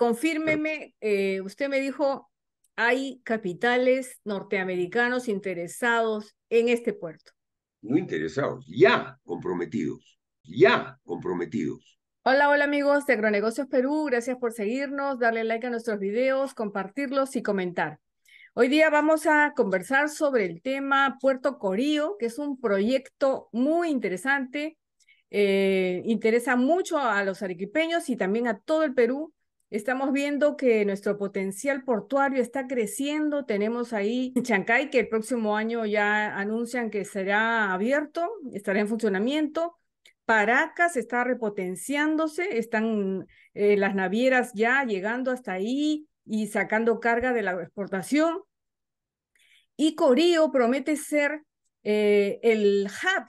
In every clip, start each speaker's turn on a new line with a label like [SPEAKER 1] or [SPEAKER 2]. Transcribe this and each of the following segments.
[SPEAKER 1] confírmeme, eh, usted me dijo, hay capitales norteamericanos interesados en este puerto.
[SPEAKER 2] Muy interesados, ya comprometidos, ya comprometidos.
[SPEAKER 1] Hola, hola amigos de Agronegocios Perú, gracias por seguirnos, darle like a nuestros videos, compartirlos y comentar. Hoy día vamos a conversar sobre el tema Puerto Corío, que es un proyecto muy interesante, eh, interesa mucho a los arequipeños y también a todo el Perú Estamos viendo que nuestro potencial portuario está creciendo. Tenemos ahí Chancay, que el próximo año ya anuncian que será abierto, estará en funcionamiento. Paracas está repotenciándose, están eh, las navieras ya llegando hasta ahí y sacando carga de la exportación. Y Corío promete ser eh, el hub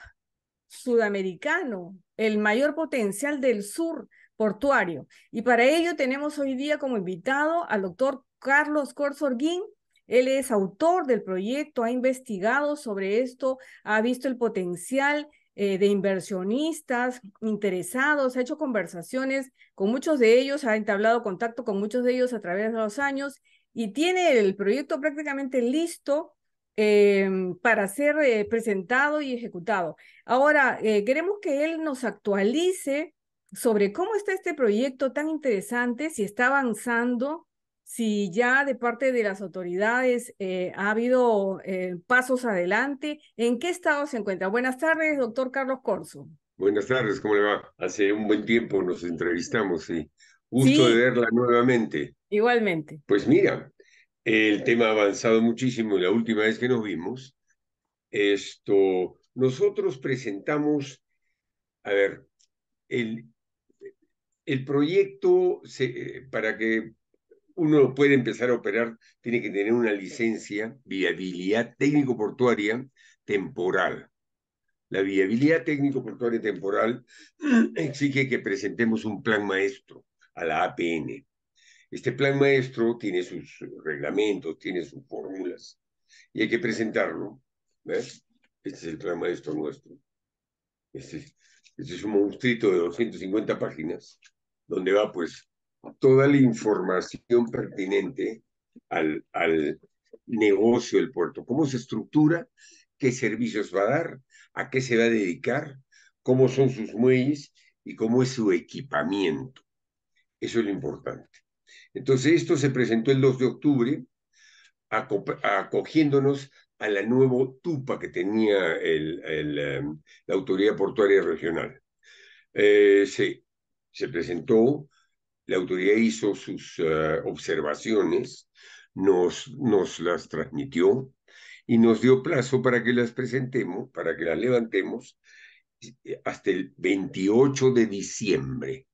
[SPEAKER 1] sudamericano, el mayor potencial del sur portuario. Y para ello tenemos hoy día como invitado al doctor Carlos Corzorguín, Él es autor del proyecto, ha investigado sobre esto, ha visto el potencial eh, de inversionistas interesados, ha hecho conversaciones con muchos de ellos, ha entablado contacto con muchos de ellos a través de los años y tiene el proyecto prácticamente listo em, para ser eh, presentado y ejecutado. Ahora, eh, queremos que él nos actualice sobre cómo está este proyecto tan interesante, si está avanzando, si ya de parte de las autoridades eh, ha habido eh, pasos adelante, en qué estado se encuentra. Buenas tardes, doctor Carlos Corso.
[SPEAKER 2] Buenas tardes, ¿cómo le va? Hace un buen tiempo nos entrevistamos y
[SPEAKER 1] gusto de verla
[SPEAKER 2] nuevamente.
[SPEAKER 1] Igualmente.
[SPEAKER 2] Pues mira, el tema ha avanzado muchísimo. La última vez que nos vimos, esto, nosotros presentamos, a ver, el, el proyecto, eh, para que uno pueda empezar a operar, tiene que tener una licencia, viabilidad técnico-portuaria temporal. La viabilidad técnico-portuaria temporal exige que presentemos un plan maestro a la APN. Este plan maestro tiene sus reglamentos, tiene sus fórmulas y hay que presentarlo. Este es el plan maestro nuestro. Este, este es un monstruito de 250 páginas donde va pues toda la información pertinente al, al negocio del puerto, cómo se estructura, qué servicios va a dar, a qué se va a dedicar, cómo son sus muelles y cómo es su equipamiento. Eso es lo importante. Entonces, esto se presentó el 2 de octubre, acogiéndonos a la nueva TUPA que tenía el, em, la Autoridad Portuaria Regional. Eh, se presentó, la autoridad hizo sus eh, observaciones, nos, las transmitió y nos dio plazo para que las presentemos, para que las levantemos eh, hasta el 28 de diciembre.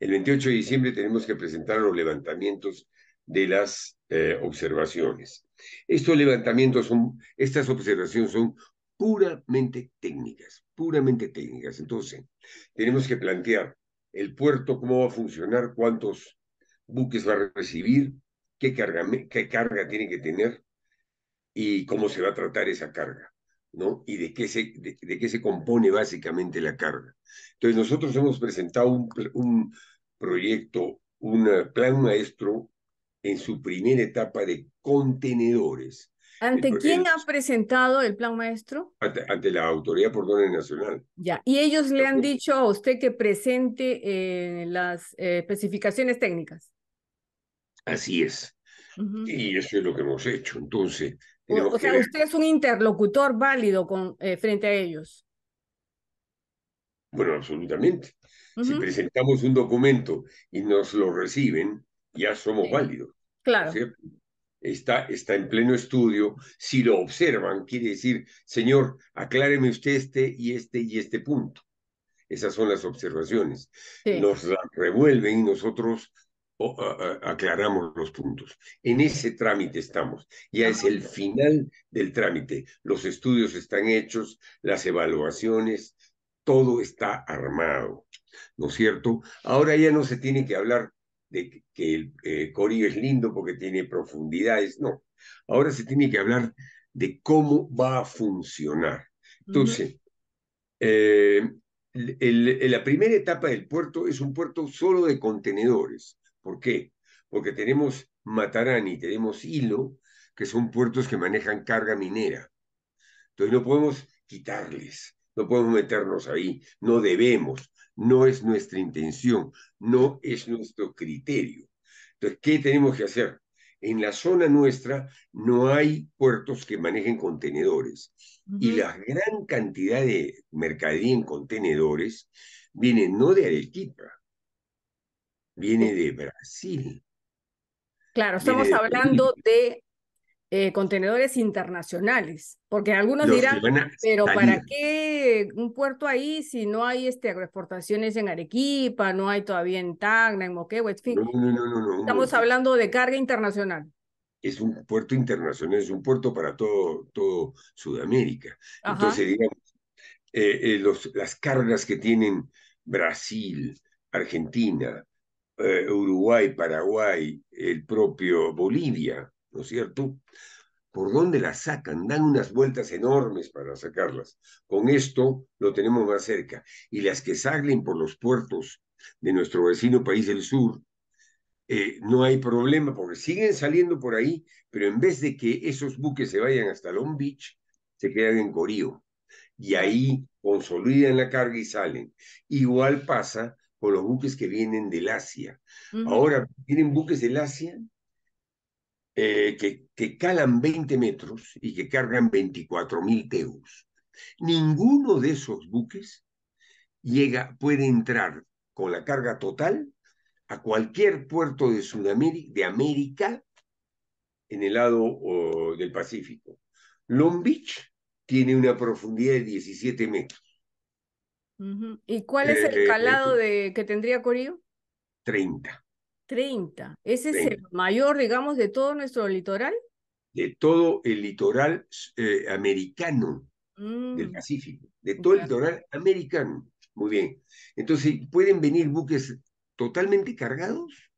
[SPEAKER 2] El 28 de diciembre tenemos que presentar los levantamientos de las eh, observaciones. Estos levantamientos son, estas observaciones son puramente técnicas puramente técnicas. Entonces, tenemos que plantear el puerto, cómo va a funcionar, cuántos buques va a recibir, qué carga, qué carga tiene que tener y cómo se va a tratar esa carga, ¿no? Y de qué se, de, qué se compone básicamente la carga. Entonces, nosotros hemos presentado un, un proyecto, un eh, plan maestro en su primera etapa de contenedores.
[SPEAKER 1] ¿Ante quién ha presentado el plan maestro?
[SPEAKER 2] Ante, la Autoridad Portuaria Nacional.
[SPEAKER 1] Ya, y ellos le han dicho a usted que presente eh, las eh, especificaciones técnicas.
[SPEAKER 2] Así es. Y eso es lo que hemos hecho. Entonces, o, sea, usted
[SPEAKER 1] es un interlocutor válido con, eh, frente a ellos.
[SPEAKER 2] Bueno, absolutamente. Si presentamos un documento y nos lo reciben, ya somos válidos. Claro está, está en pleno estudio, si lo observan, quiere decir, Señor, acláreme usted este y este y este punto. Esas son las observaciones. Nos las revuelven y nosotros aclaramos los puntos. En ese trámite estamos. Ya es el final del trámite. Los estudios están hechos, las evaluaciones, todo está armado. ¿No es cierto? Ahora ya no se tiene que hablar de que, el eh, es lindo porque tiene profundidades, no. Ahora se tiene que hablar de cómo va a funcionar. Entonces, eh, la primera etapa del puerto es un puerto solo de contenedores. ¿Por qué? Porque tenemos matarán y tenemos Hilo, que son puertos que manejan carga minera. Entonces no podemos quitarles, no podemos meternos ahí, no debemos. No es nuestra intención, no es nuestro criterio. Entonces, ¿qué tenemos que hacer? En la zona nuestra no hay puertos que manejen contenedores y la gran cantidad de mercadería en contenedores viene no de Arequipa, viene de Brasil.
[SPEAKER 1] Claro, estamos hablando de eh, contenedores internacionales, porque algunos dirán, pero ¿para qué un puerto ahí si no hay este, agroexportaciones en Arequipa, no hay todavía en Tacna, en Moquegua,
[SPEAKER 2] No, Estamos
[SPEAKER 1] hablando de carga internacional.
[SPEAKER 2] Es un puerto internacional, es un puerto para todo, todo Sudamérica. Entonces, digamos, eh, eh, las cargas que tienen Brasil, Argentina, Uruguay, Paraguay, el propio Bolivia, ¿no es cierto? ¿Por dónde las sacan? Dan unas vueltas enormes para sacarlas. Con esto lo tenemos más cerca. Y las que salen por los puertos de nuestro vecino país del sur, eh, no hay problema porque siguen saliendo por ahí, pero en vez de que esos buques se vayan hasta Long Beach, se quedan en Corío. Y ahí consolidan la carga y salen. Igual pasa con los buques que vienen del Asia. Ahora, tienen buques del Asia eh, que, calan 20 metros y que cargan mil teus. Ninguno de esos buques llega, puede entrar con la carga total a cualquier puerto de Sudamérica, de América, en el lado del Pacífico. Long Beach tiene una profundidad de 17 metros.
[SPEAKER 1] ¿Y cuál es el eh, calado de, que tendría Corío?
[SPEAKER 2] 30.
[SPEAKER 1] 30. Ese es el mayor, digamos, de todo nuestro litoral.
[SPEAKER 2] De todo el litoral eh, americano del mm. Pacífico, de todo el litoral americano. Muy bien. Entonces, pueden venir buques totalmente cargados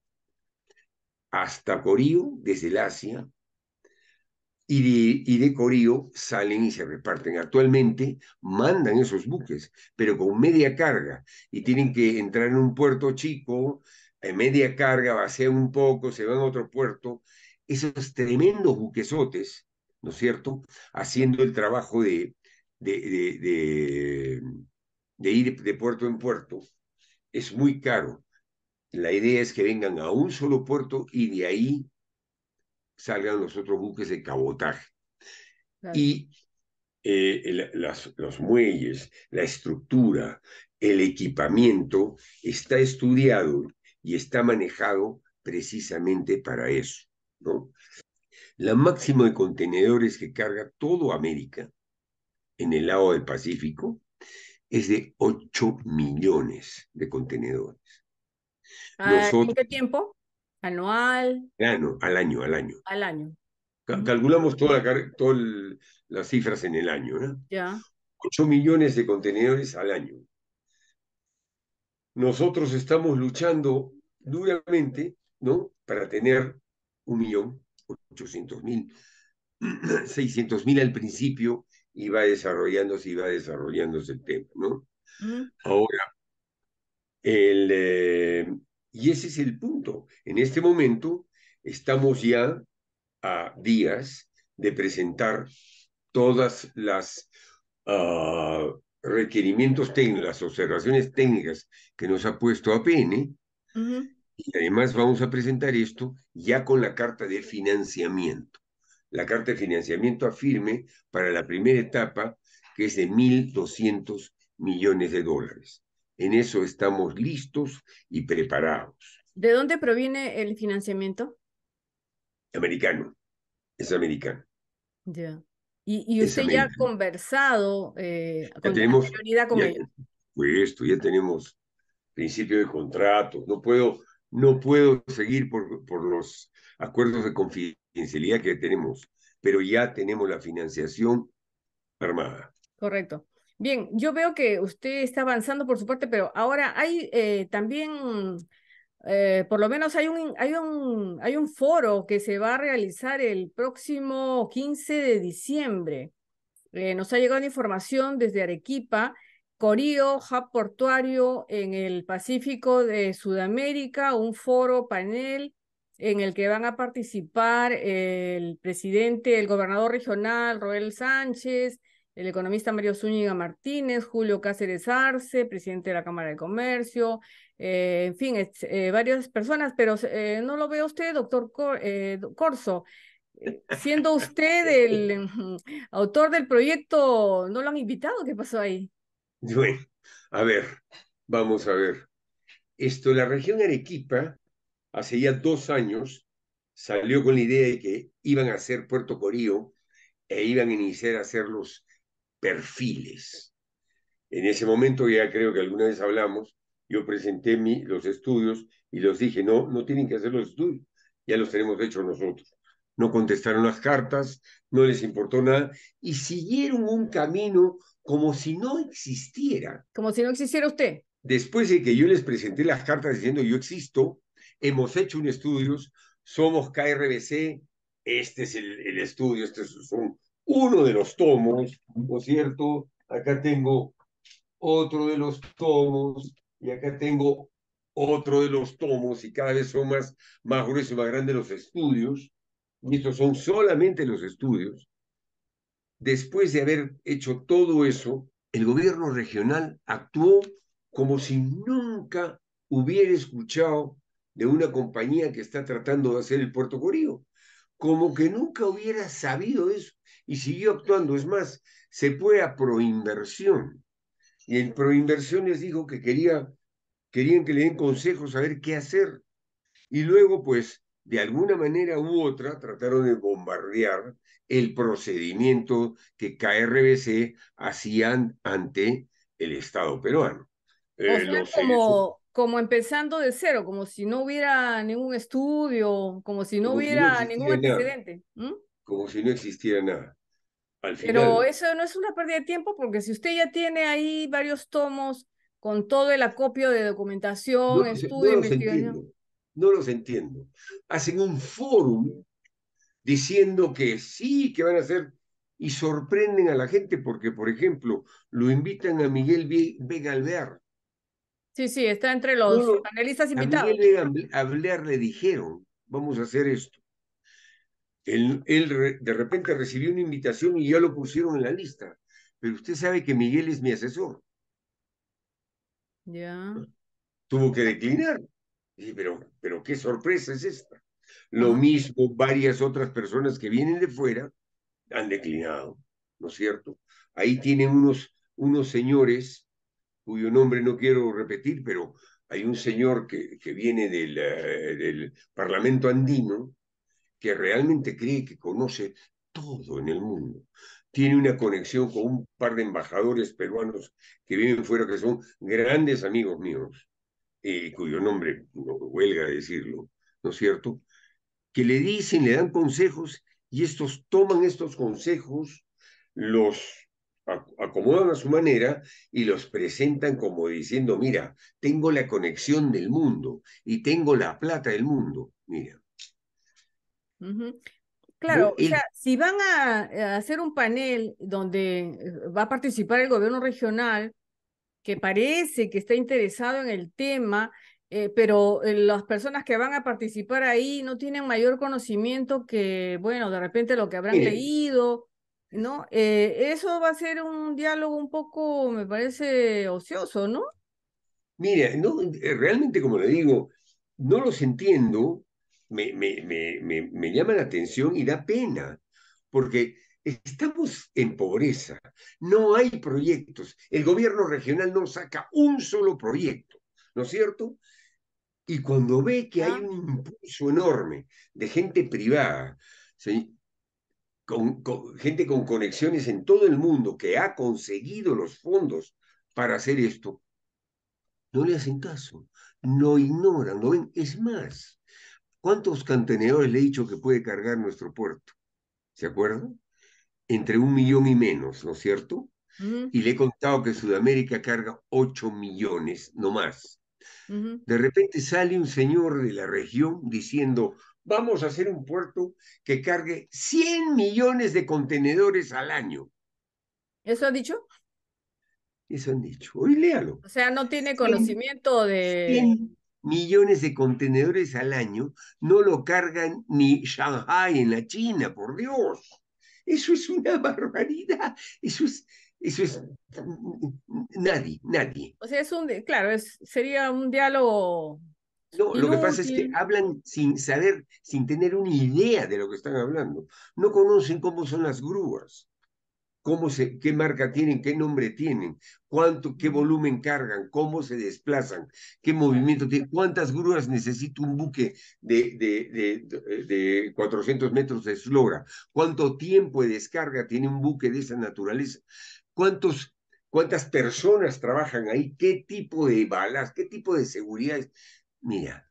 [SPEAKER 2] hasta Corío, desde el Asia, y de, y de, Corío salen y se reparten. Actualmente mandan esos buques, pero con media carga y tienen que entrar en un puerto chico, en eh, media carga, vacía un poco, se van a otro puerto, esos tremendos buquesotes, ¿no es cierto?, haciendo el trabajo de, de, de, ir de puerto en puerto, es muy caro. La idea es que vengan a un solo puerto y de ahí salgan los otros buques de cabotaje. Y eh, las, los muelles, la estructura, el equipamiento está estudiado y está manejado precisamente para eso. ¿no? La máxima de contenedores que carga todo América en el lado del Pacífico es de 8 millones de contenedores. Ah, ¿En qué
[SPEAKER 1] tiempo? ¿Anual?
[SPEAKER 2] Ah, al año, al año. Al año. calculamos todas las cifras en el año, ¿no? Ya. 8 millones de contenedores al año nosotros estamos luchando duramente, ¿no? Para tener un millón, ochocientos mil, seiscientos mil al principio, y va desarrollándose y va desarrollándose el tema, ¿no? Mm. Ahora, el, eh, y ese es el punto. En este momento estamos ya a días de presentar todas las ah, requerimientos técnicos, las observaciones técnicas que nos ha puesto APN, pene y además vamos a presentar esto ya con la carta de financiamiento. La carta de financiamiento afirme para la primera etapa, que es de 1.200 millones de dólares. En eso estamos listos y preparados.
[SPEAKER 1] ¿De dónde proviene el financiamiento?
[SPEAKER 2] Americano. Es americano.
[SPEAKER 1] Ya. Y, usted ya ha conversado eh,
[SPEAKER 2] con tenemos, con Pues esto, ya tenemos principio de contrato. No puedo, no puedo seguir por, por los acuerdos de confidencialidad que tenemos, pero ya tenemos la financiación armada.
[SPEAKER 1] Correcto. Bien, yo veo que usted está avanzando por su parte, pero ahora hay eh, también eh, por lo menos hay un, hay, un, hay un foro que se va a realizar el próximo 15 de diciembre. Eh, nos ha llegado información desde Arequipa, Corío, hub portuario en el Pacífico de Sudamérica, un foro panel en el que van a participar el presidente, el gobernador regional, Roel Sánchez, el economista Mario Zúñiga Martínez, Julio Cáceres Arce, presidente de la Cámara de Comercio, eh, en fin, eh, varias personas, pero eh, no lo veo usted, doctor Corso. Siendo usted el mm, autor del proyecto, ¿no lo han invitado? ¿Qué pasó ahí?
[SPEAKER 2] Bueno, a ver, vamos a ver. Esto, la región Arequipa, hace ya dos años, salió con la idea de que iban a hacer Puerto Corío e iban a iniciar a hacer los perfiles. En ese momento ya creo que alguna vez hablamos yo presenté mi, los estudios y los dije, no, no tienen que hacer los estudios, ya los tenemos hechos nosotros. No contestaron las cartas, no les importó nada y siguieron un camino como si no existiera. Como si no existiera usted. Después de que yo les presenté las cartas diciendo yo existo, hemos hecho un estudio, somos KRBC, este es el, estudio, este es uno de los tomos, ¿no cierto? Acá tengo otro de los tomos, y acá tengo otro de los tomos y cada vez son más, gruesos y más grandes los estudios. Y estos son solamente los estudios. Después de haber hecho todo eso, el gobierno regional actuó como si nunca hubiera escuchado de una compañía que está tratando de hacer el puerto Corío, como que nunca hubiera sabido eso y siguió actuando. Es más, se fue a proinversión. Y el Proinversiones dijo que quería, querían que le den consejos a ver qué hacer. Y luego, pues, de alguna manera u otra, trataron de bombardear el procedimiento que KRBC hacían ante el Estado peruano. Eh,
[SPEAKER 1] como, como empezando de cero, como si no hubiera ningún estudio, como si no hubiera ningún antecedente.
[SPEAKER 2] Como si no existiera nada. Pero
[SPEAKER 1] eso no es una pérdida de tiempo porque si usted ya tiene ahí varios tomos con todo el acopio de documentación, estudio, investigación.
[SPEAKER 2] No los entiendo. Hacen un fórum diciendo que sí, que van a hacer y sorprenden a la gente porque, por ejemplo, lo invitan a Miguel Vega Alvear.
[SPEAKER 1] Sí, sí, está entre los panelistas invitados.
[SPEAKER 2] A Miguel Vega le dijeron, vamos a hacer esto. Él, de repente recibió una invitación y ya lo pusieron en la lista. Pero usted sabe que Miguel es mi asesor. Ya. Tuvo que declinar. Sí, pero, pero qué sorpresa es esta. Lo mismo varias otras personas que vienen de fuera han declinado, ¿no es cierto? Ahí tienen unos, unos señores cuyo nombre no quiero repetir, pero hay un señor que, que viene del, eh, del Parlamento andino, que realmente cree que conoce todo en el mundo. Tiene una conexión con un par de embajadores peruanos que viven fuera, que son grandes amigos míos, y eh, cuyo nombre no huelga decirlo, ¿no es cierto? Que le dicen, le dan consejos y estos toman estos consejos, los acomodan a su manera y los presentan como diciendo, mira, tengo la conexión del mundo y tengo la plata del mundo. Mira,
[SPEAKER 1] Claro, o sea, si van eh, a, hacer un panel donde eh, va a participar el gobierno regional, que parece que está interesado en el tema, eh, pero las personas que van a participar ahí no tienen mayor conocimiento que, bueno, de repente lo que habrán leído, ¿no? eso va a ser un diálogo un poco, me parece, ocioso,
[SPEAKER 2] ¿no? Mira, no, realmente como le digo, no los entiendo me, me, llama la atención y da pena, porque estamos en pobreza, no hay proyectos, el gobierno regional no saca un solo proyecto, ¿no es cierto? Y cuando ve que hay un impulso enorme de gente privada, gente con conexiones en todo el mundo que ha conseguido los fondos para hacer esto, no le hacen caso, no ignoran, no ven. Es más, ¿Cuántos contenedores le he dicho que puede cargar nuestro puerto? ¿Se acuerdan? Entre un millón y menos, ¿no es cierto? Y le he contado que Sudamérica carga ocho millones, no más. De repente sale un señor de la región diciendo, vamos a hacer un puerto que cargue 100 millones de contenedores al año. ¿Eso ha dicho? Eso han dicho. Hoy léalo. O
[SPEAKER 1] sea, no tiene conocimiento de
[SPEAKER 2] millones de contenedores al año, no lo cargan ni Shanghai en la China, por Dios. Eso es una barbaridad. Eso es, eso es mm, nadie, nadie. O
[SPEAKER 1] sea, es un, claro, es, sería un diálogo. No, lo que pasa es que
[SPEAKER 2] hablan sin saber, sin tener una idea de lo que están hablando. No conocen cómo son las grúas se, qué marca tienen, qué nombre tienen, cuánto, qué volumen cargan, cómo se desplazan, qué movimiento tienen, cuántas grúas necesita un buque de, de, 400 metros de eslora, cuánto tiempo de descarga tiene un buque de esa naturaleza, cuántos, cuántas personas trabajan ahí, qué tipo de balas, qué tipo de seguridad Mira,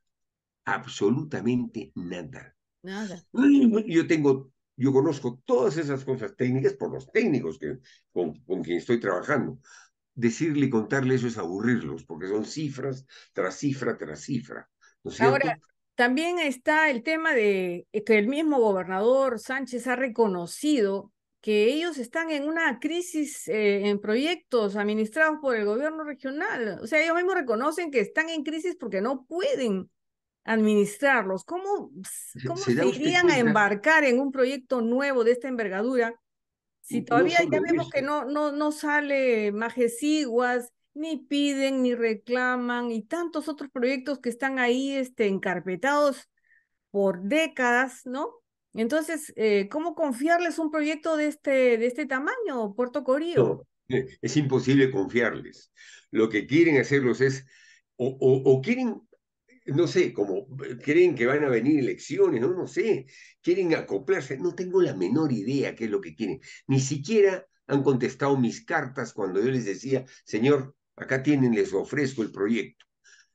[SPEAKER 2] absolutamente nada. Nada. Yo tengo yo conozco todas esas cosas técnicas por los técnicos que, con, con quien estoy trabajando. Decirle y contarle eso es aburrirlos, porque son cifras tras cifra tras cifra. ¿no Ahora,
[SPEAKER 1] también está el tema de que el mismo gobernador Sánchez ha reconocido que ellos están en una crisis eh, en proyectos administrados por el gobierno regional. O sea, ellos mismos reconocen que están en crisis porque no pueden administrarlos. ¿Cómo, se irían a embarcar en un proyecto nuevo de esta envergadura si todavía ya vemos que no, no, no sale Majesiguas, ni piden, ni reclaman, y tantos otros proyectos que están ahí este, encarpetados por décadas, ¿no? Entonces, eh, ¿cómo confiarles un proyecto de este, de este tamaño, Puerto Corío?
[SPEAKER 2] Eh, es imposible confiarles. Lo que quieren hacerlos es, o quieren no sé, como eh, creen que van a venir elecciones, no, no sé, quieren acoplarse, no tengo la menor idea qué es lo que quieren. Ni siquiera han contestado mis cartas cuando yo les decía, señor, acá tienen, les ofrezco el proyecto.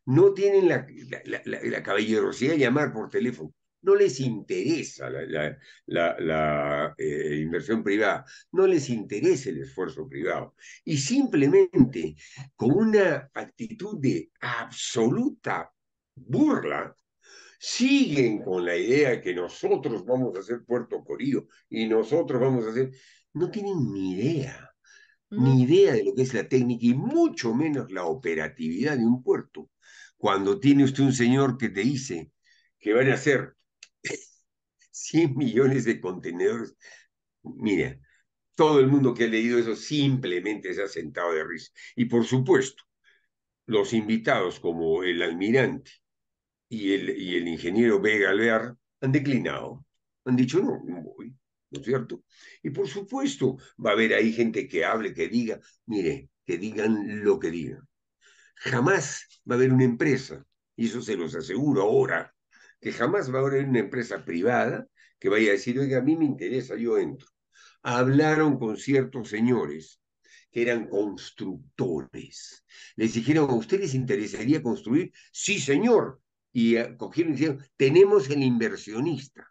[SPEAKER 2] No tienen la, la, caballerosidad de llamar por teléfono. No les interesa la, eh, inversión privada, no les interesa el esfuerzo privado. Y simplemente con una actitud de absoluta burla, siguen con la idea que nosotros vamos a hacer Puerto Corío y nosotros vamos a hacer, no tienen ni idea, ni mm. idea de lo que es la técnica y mucho menos la operatividad de un puerto. Cuando tiene usted un señor que te dice que van a hacer 100 millones de contenedores, mira, todo el mundo que ha leído eso simplemente se ha sentado de risa. Y por supuesto, los invitados como el almirante y el, y el ingeniero Vega Alvear han declinado, han dicho no, no voy, ¿no es cierto? Y por supuesto va a haber ahí gente que hable, que diga, mire, que digan lo que digan. Jamás va a haber una empresa, y eso se los aseguro ahora, que jamás va a haber una empresa privada que vaya a decir, oiga, a mí me interesa, yo entro. Hablaron con ciertos señores que eran constructores. Les dijeron, ¿a ustedes les interesaría construir? Sí, señor y eh, cogieron y tenemos el inversionista.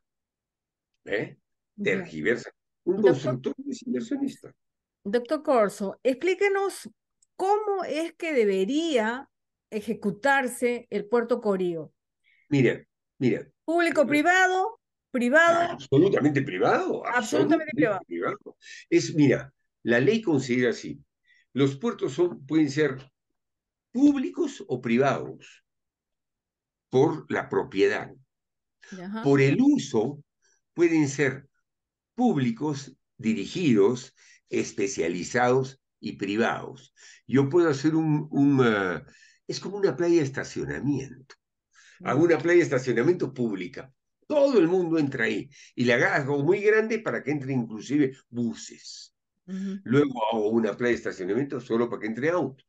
[SPEAKER 2] ¿Eh? Tergiversa. Un Doctor, es inversionista.
[SPEAKER 1] Doctor Corso, explíquenos cómo es que debería ejecutarse el puerto Corío.
[SPEAKER 2] Mira, mira.
[SPEAKER 1] Público, privado, privado.
[SPEAKER 2] Absolutamente privado. Absolutamente, privado. Es, mira, la ley considera así. Los puertos son, pueden ser públicos o privados por la propiedad. Por el uso pueden ser públicos, dirigidos, especializados y privados. Yo puedo hacer un, ah, es como una playa de estacionamiento. Hago una playa de estacionamiento pública. Todo el mundo entra ahí y la hago muy grande para que entre inclusive buses. Luego hago una playa de estacionamiento solo para que entre autos.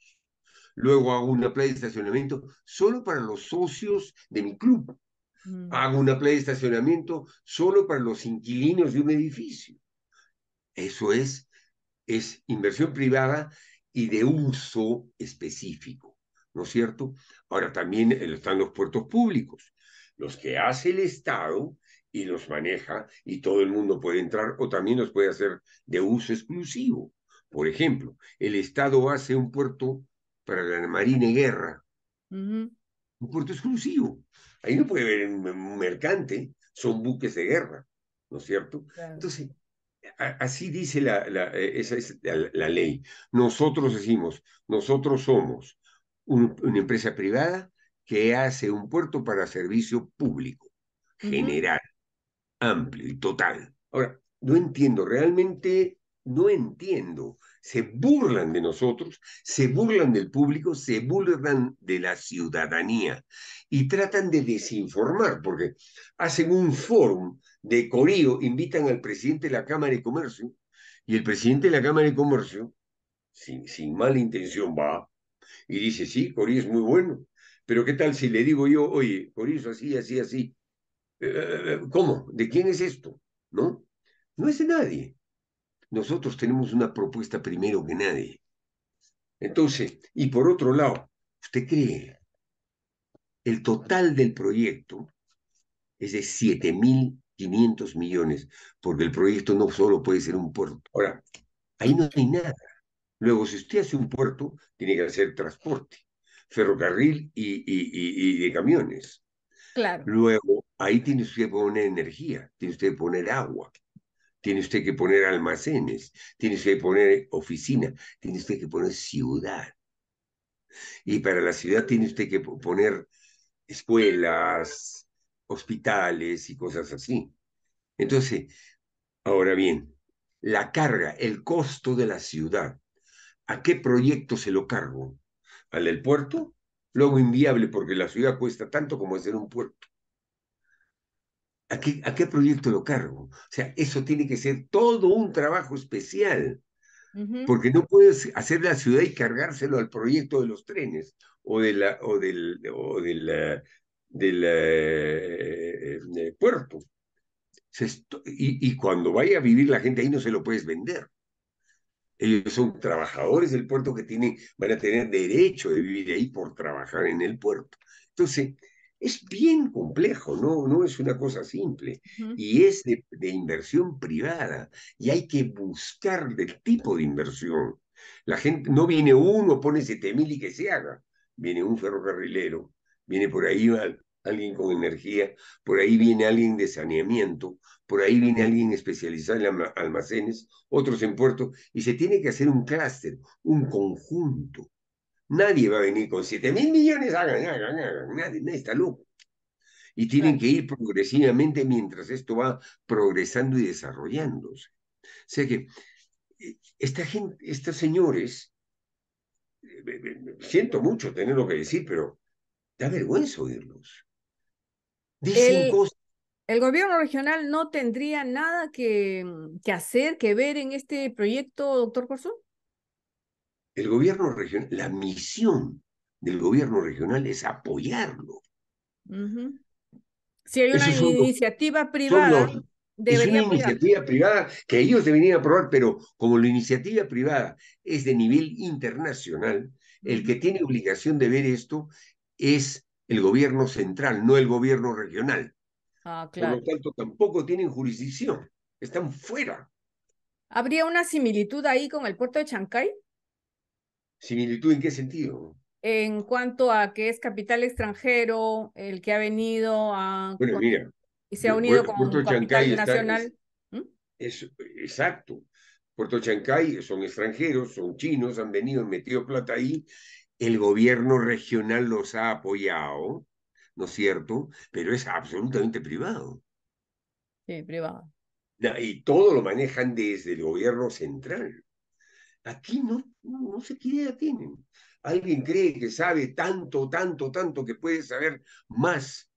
[SPEAKER 2] Luego hago una playa de estacionamiento solo para los socios de mi club. Mm. Hago una playa de estacionamiento solo para los inquilinos de un edificio. Eso es, es inversión privada y de uso específico, ¿no es cierto? Ahora también están los puertos públicos, los que hace el Estado y los maneja y todo el mundo puede entrar o también los puede hacer de uso exclusivo. Por ejemplo, el Estado hace un puerto para la Marina y Guerra. Un puerto exclusivo. Ahí no puede haber un mercante, son buques de guerra, ¿no es cierto? Entonces, así dice la, la eh, esa es la, ley. Nosotros decimos, nosotros somos una empresa privada que hace un puerto para servicio público, general, amplio y total. Ahora, no entiendo, realmente no entiendo se burlan de nosotros, se burlan del público, se burlan de la ciudadanía y tratan de desinformar, porque hacen un fórum de corío, invitan al presidente de la Cámara de Comercio y el presidente de la Cámara de Comercio, sin, mala intención, va y dice, sí, corío es muy bueno, pero ¿qué tal si le digo yo, oye, corío así, así, así? Eh, eh, eh, ¿Cómo? ¿De quién es esto? ¿No? No es de nadie. Nosotros tenemos una propuesta primero que nadie. Entonces, y por otro lado, ¿usted cree? El total del proyecto es de 7.500 millones, porque el proyecto no solo puede ser un puerto. Ahora, ahí no hay nada. Luego, si usted hace un puerto, tiene que hacer transporte, ferrocarril y, y de camiones. Claro. Luego, ahí tiene usted que poner energía, tiene usted que poner agua, tiene usted que poner almacenes, tiene usted que poner eh, oficina, tiene usted que poner ciudad. Y para la ciudad tiene usted que poner escuelas, hospitales y cosas así. Entonces, ahora bien, la carga, el costo de la ciudad, ¿a qué proyecto se lo cargo? ¿Al del puerto? Luego inviable porque la ciudad cuesta tanto como hacer un puerto. ¿a qué, proyecto lo cargo? O sea, eso tiene que ser todo un trabajo especial, porque no puedes hacer la ciudad y cargárselo al proyecto de los trenes o, de o del, o del, eh, eh, puerto. Y, cuando vaya a vivir la gente ahí no se lo puedes vender. Ellos son trabajadores del puerto que tienen, van a tener derecho de vivir ahí por trabajar en el puerto. Entonces, es bien complejo, no, no es una cosa simple. Y es de, inversión privada y hay que buscar el tipo de inversión. La gente, no viene uno, pone 7 mil y que se haga. Viene un ferrocarrilero, viene por ahí alguien con energía, por ahí viene alguien de saneamiento, por ahí viene alguien especializado en almacenes, otros en puerto, y se tiene que hacer un clúster, un conjunto Nadie va a venir con siete mil millones, a ganar, nadie, nadie está loco. Y tienen que ir progresivamente mientras esto va progresando y desarrollándose. O sea que eh, esta gente, estos señores, eh, eh, siento mucho tenerlo que decir, pero da vergüenza oírlos. el,
[SPEAKER 1] El gobierno regional no tendría nada que, que hacer, que ver en este proyecto, doctor Corzón.
[SPEAKER 2] El gobierno regional, la misión del gobierno regional es apoyarlo.
[SPEAKER 1] Si hay una iniciativa privada, es una iniciativa
[SPEAKER 2] privada que ellos deberían aprobar, pero como la iniciativa privada es de nivel internacional, el que tiene obligación de ver esto es el gobierno central, no el gobierno regional.
[SPEAKER 1] Ah, claro. Por lo
[SPEAKER 2] tanto, tampoco tienen jurisdicción, están fuera.
[SPEAKER 1] ¿Habría una similitud ahí con el puerto de Chancay?
[SPEAKER 2] ¿Similitud en qué sentido?
[SPEAKER 1] En cuanto a que es capital extranjero el que ha venido a... Bueno,
[SPEAKER 2] mira, y se ha unido como con Puerto capital nacional. ¿Mm? exacto. Puerto Chancay son extranjeros, son chinos, han venido, han metido plata ahí. El gobierno regional los ha apoyado, ¿no es cierto? Pero es absolutamente privado. Sí, privado. Y todo lo manejan desde el gobierno central. Aquí no, no, sé qué idea tienen. Alguien cree que sabe tanto, tanto, tanto, que puede saber más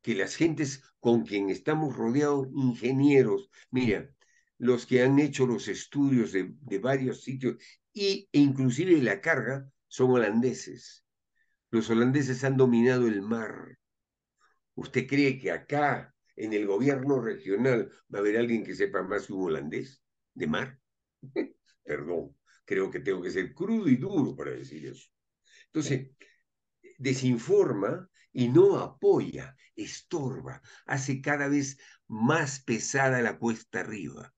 [SPEAKER 2] que las gentes con quien estamos rodeados, ingenieros. Mira, los que han hecho los estudios de, varios sitios e inclusive la carga son holandeses. Los holandeses han dominado el mar. ¿Usted cree que acá, en el gobierno regional, va a haber alguien que sepa más que un holandés de mar? Perdón creo que tengo que ser crudo y duro para decir eso. Entonces, desinforma y no apoya, estorba, hace cada vez más pesada la cuesta arriba.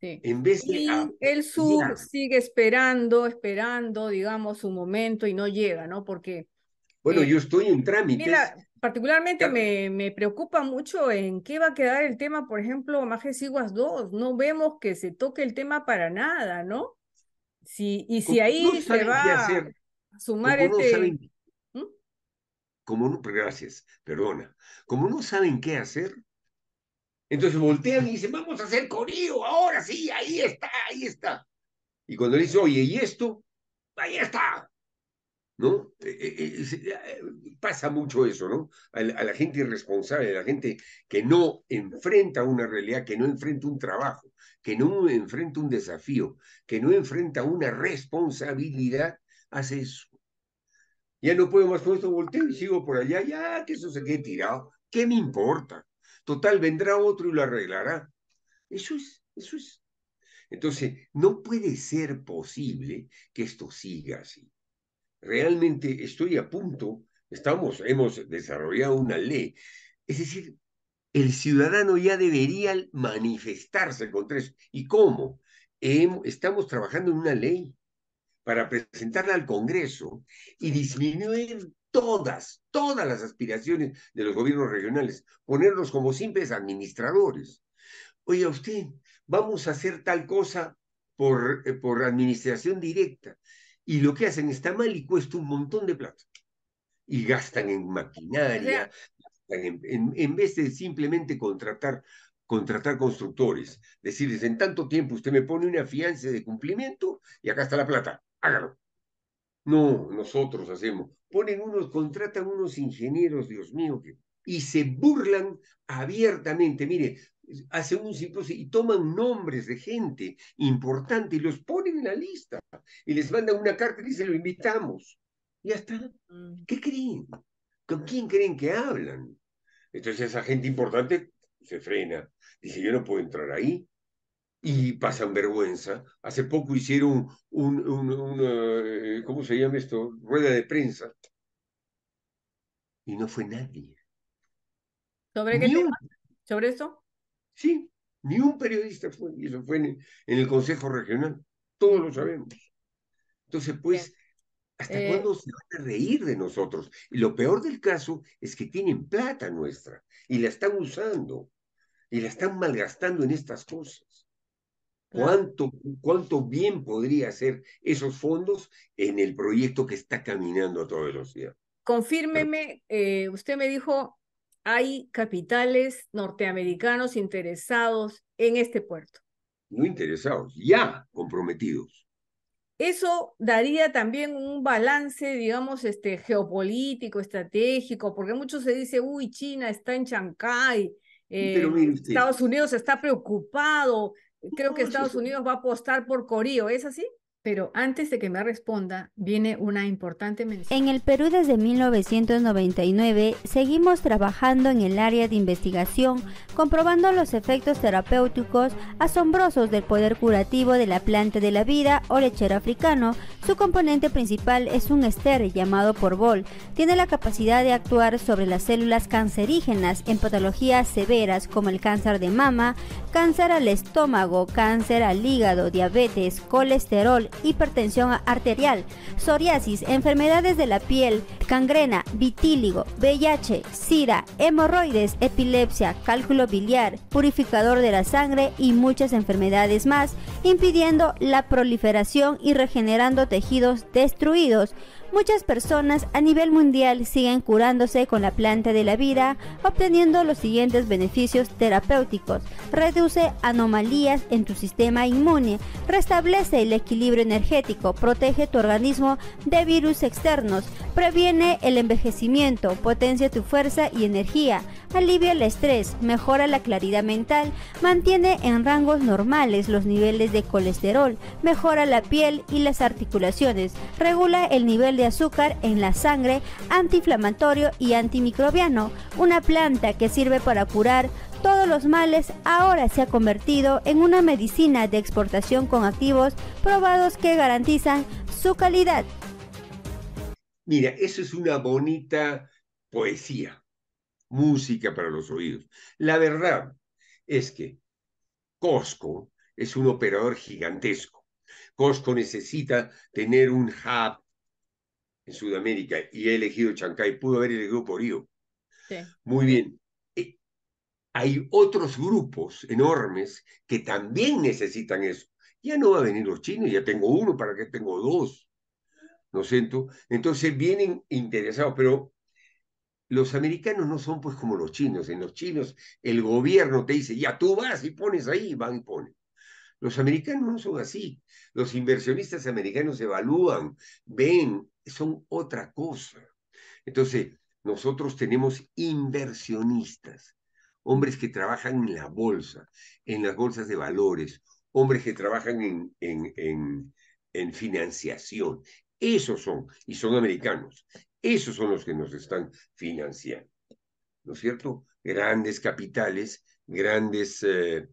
[SPEAKER 2] Sí. En vez de el sur
[SPEAKER 1] sigue esperando, esperando, digamos, su momento y no llega, ¿no? Porque...
[SPEAKER 2] Bueno, eh, yo estoy en trámite
[SPEAKER 1] particularmente me, preocupa mucho en qué va a quedar el tema, por ejemplo, Majes Iguas 2. No vemos que se toque el tema para nada, ¿no? Sí, y si ahí se va a sumar como este...
[SPEAKER 2] ¿Mm? como no, gracias, perdona. Como no saben qué hacer, entonces voltean y dicen, vamos a hacer corío, ahora sí, ahí está, ahí está. Y cuando dice oye, ¿y esto? Ahí está. ¿no? Eh, eh, eh, pasa mucho eso, ¿no? A la, gente irresponsable, a la gente que no enfrenta una realidad, que no enfrenta un trabajo, que no enfrenta un desafío, que no enfrenta una responsabilidad, hace eso. Ya no puedo más con esto, volteo y sigo por allá, ya que eso se quede tirado, ¿qué me importa? Total, vendrá otro y lo arreglará. Eso es, eso es. Entonces, no puede ser posible que esto siga así realmente estoy a punto, estamos, hemos desarrollado una ley. Es decir, el ciudadano ya debería manifestarse contra eso. ¿Y cómo? estamos trabajando en una ley para presentarla al Congreso y disminuir todas, todas las aspiraciones de los gobiernos regionales, ponernos como simples administradores. Oye, usted, vamos a hacer tal cosa por, eh, por administración directa. Y lo que hacen está mal y cuesta un montón de plata. Y gastan en maquinaria, en, vez de simplemente contratar contratar constructores, decirles, en tanto tiempo usted me pone una fianza de cumplimiento y acá está la plata, hágalo. No, nosotros hacemos. Ponen unos, contratan unos ingenieros, Dios mío, que, y se burlan abiertamente. Mire, hace un simposio y toman nombres de gente importante y los ponen en la lista y les mandan una carta y dicen lo invitamos. Ya está. Mm. ¿Qué creen? ¿Con quién creen que hablan? Entonces esa gente importante se frena. Dice, yo no puedo entrar ahí. Y pasan vergüenza. Hace poco hicieron un, eh, ¿cómo se llama esto? Rueda de prensa. Y no fue nadie. ¿Sobre qué tema? ¿Sobre eso? Sí, ni un periodista fue, y eso fue en, el Consejo Regional, todos lo sabemos. Entonces, pues, ¿hasta eh, cuándo se van a reír de nosotros? Y lo peor del caso es que tienen plata nuestra y la están usando y la están malgastando en estas cosas.
[SPEAKER 3] ¿Cuánto,
[SPEAKER 2] ¿Cuánto bien podría ser esos fondos en el proyecto que está caminando a toda velocidad?
[SPEAKER 1] Confírmeme, eh, usted me dijo hay capitales norteamericanos interesados en este puerto.
[SPEAKER 2] Muy interesados, ya comprometidos.
[SPEAKER 1] Eso daría también un balance, digamos, este, geopolítico, estratégico, porque mucho se dice, uy, China está en Chancay, eh, Estados Unidos está preocupado, creo que Estados Unidos va a apostar por Corío, ¿es así? Pero antes de que me responda, viene una importante mención.
[SPEAKER 3] En el Perú desde 1999 seguimos trabajando en el área de investigación, comprobando los efectos terapéuticos asombrosos del poder curativo de la planta de la vida o lechero africano. Su componente principal es un ester llamado porbol. Tiene la capacidad de actuar sobre las células cancerígenas en patologías severas como el cáncer de mama, cáncer al estómago, cáncer al hígado, diabetes, colesterol, hipertensión arterial, psoriasis, enfermedades de la piel, cangrena, vitíligo, VIH, sida, hemorroides, epilepsia, cálculo biliar, purificador de la sangre y muchas enfermedades más, impidiendo la proliferación y regenerando tejidos destruidos, Muchas personas a nivel mundial siguen curándose con la planta de la vida, obteniendo los siguientes beneficios terapéuticos. Reduce anomalías en tu sistema inmune, restablece el equilibrio energético, protege tu organismo de virus externos, previene el envejecimiento, potencia tu fuerza y energía, alivia el estrés, mejora la claridad mental, mantiene en rangos normales los niveles de colesterol, mejora la piel y las articulaciones, regula el nivel de azúcar en la sangre, antiinflamatorio y antimicrobiano, una planta que sirve para curar todos los males ahora se ha convertido en una medicina de exportación con activos probados que garantizan su calidad.
[SPEAKER 2] Mira, eso es una bonita poesía música para los oídos. La verdad es que Costco es un operador gigantesco. Costco necesita tener un hub en Sudamérica y ha elegido Chancay, pudo haber elegido por Sí. Muy bien. Eh, hay otros grupos enormes que también necesitan eso. Ya no va a venir los chinos, ya tengo uno, ¿para qué tengo dos? ¿No siento? Entonces vienen interesados, pero los americanos no son pues como los chinos. En los chinos el gobierno te dice, ya tú vas y pones ahí, y van y ponen. Los americanos no son así. Los inversionistas americanos evalúan, ven, son otra cosa. Entonces, nosotros tenemos inversionistas, hombres que trabajan en la bolsa, en las bolsas de valores, hombres que trabajan en, en, en, en financiación. Esos son, y son americanos. Esos son los que nos están financiando. ¿No es cierto? Grandes capitales, grandes eh,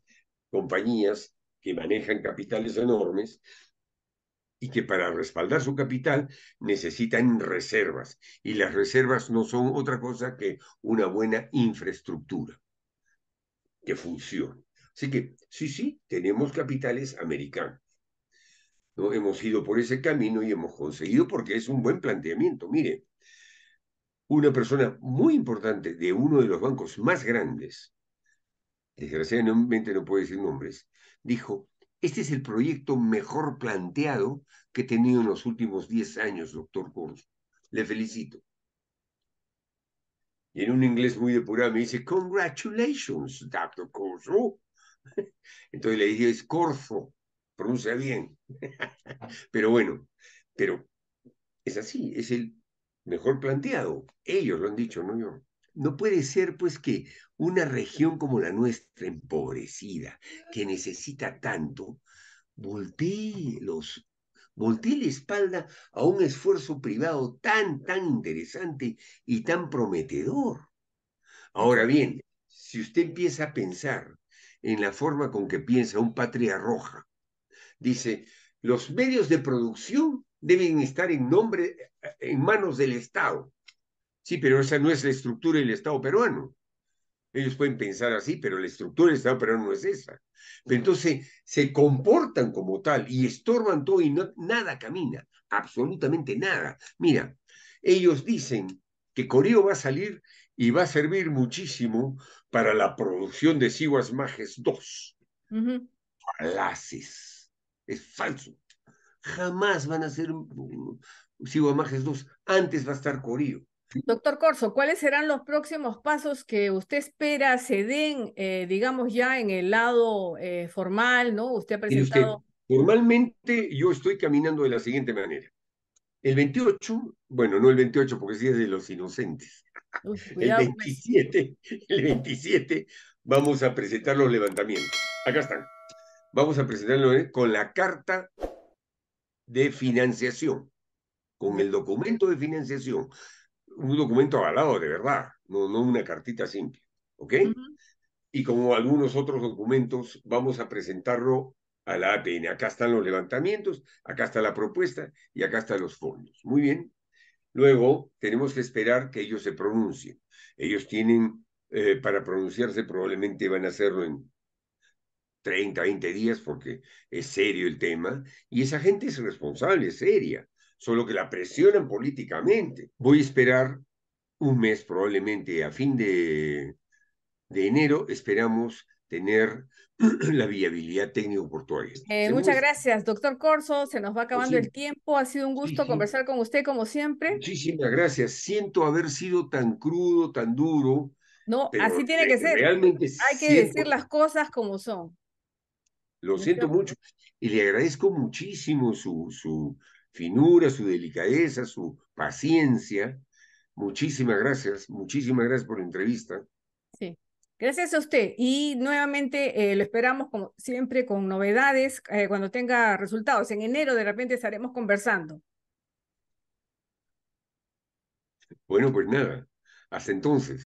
[SPEAKER 2] compañías que manejan capitales enormes y que para respaldar su capital necesitan reservas. Y las reservas no son otra cosa que una buena infraestructura que funcione. Así que, sí, sí, tenemos capitales americanos. Hemos ido por ese camino y hemos conseguido porque es un buen planteamiento. Mire, una persona muy importante de uno de los bancos más grandes, desgraciadamente no puedo decir nombres, dijo, este es el proyecto mejor planteado que he tenido en los últimos 10 años, doctor Corso. Le felicito. Y en un inglés muy depurado me dice, congratulations, doctor Corso. Uh. Entonces le dije, es Corzo, pronuncia bien. pero bueno, pero es así, es el mejor planteado. Ellos lo han dicho, no yo. No puede ser, pues, que una región como la nuestra, empobrecida, que necesita tanto, voltee, los, voltee la espalda a un esfuerzo privado tan, tan interesante y tan prometedor. Ahora bien, si usted empieza a pensar en la forma con que piensa un patria roja, dice, los medios de producción deben estar en nombre en manos del Estado. Sí, pero esa no es la estructura del Estado peruano. Ellos pueden pensar así, pero la estructura del Estado peruano no es esa. Pero entonces se comportan como tal y estorban todo y nada camina, absolutamente nada. Mira, ellos dicen que Coreo va a salir y va a servir muchísimo para la producción de Siguas Majes 2. Uh Es falso. Jamás van a ser sigo a más Jesús, antes va a estar Corío.
[SPEAKER 1] Doctor Corso, ¿cuáles serán los próximos pasos que usted espera se den, eh, digamos, ya en el lado eh, formal, ¿no? Usted ha presentado...
[SPEAKER 2] formalmente yo estoy caminando de la siguiente manera. El 28, bueno, no el 28 porque sí es de los inocentes. el 27, pues. el 27 vamos a presentar los levantamientos. Acá están. Vamos a presentarlo eh, con la carta de financiación con el documento de financiación, un documento avalado de verdad, no, no una cartita simple, ¿ok? Y como algunos otros documentos, vamos a presentarlo a la APN. Acá están los levantamientos, acá está la propuesta y acá están los fondos. Muy bien. Luego tenemos que esperar que ellos se pronuncien. Ellos tienen, eh, para pronunciarse probablemente van a hacerlo en 30, 20 días porque es serio el tema y esa gente es responsable, es seria solo que la presionan políticamente. Voy a esperar un mes probablemente a fin de, de enero, esperamos tener la viabilidad técnico-portuaria.
[SPEAKER 1] Eh, muchas gracias, doctor Corso. Se nos va acabando el tiempo. Ha sido un gusto conversar con usted, como siempre.
[SPEAKER 2] Muchísimas gracias. Siento haber sido tan crudo, tan duro.
[SPEAKER 1] No, así tiene que ser.
[SPEAKER 2] Realmente Hay que decir
[SPEAKER 1] las cosas como son.
[SPEAKER 2] Lo siento mucho. Y le agradezco muchísimo su, su, finura, su delicadeza, su paciencia. Muchísimas gracias, muchísimas gracias por la entrevista.
[SPEAKER 1] Sí, gracias a usted. Y nuevamente eh, lo esperamos, como siempre, con novedades eh, cuando tenga resultados. En enero de repente estaremos conversando.
[SPEAKER 2] Bueno, pues nada, hasta entonces.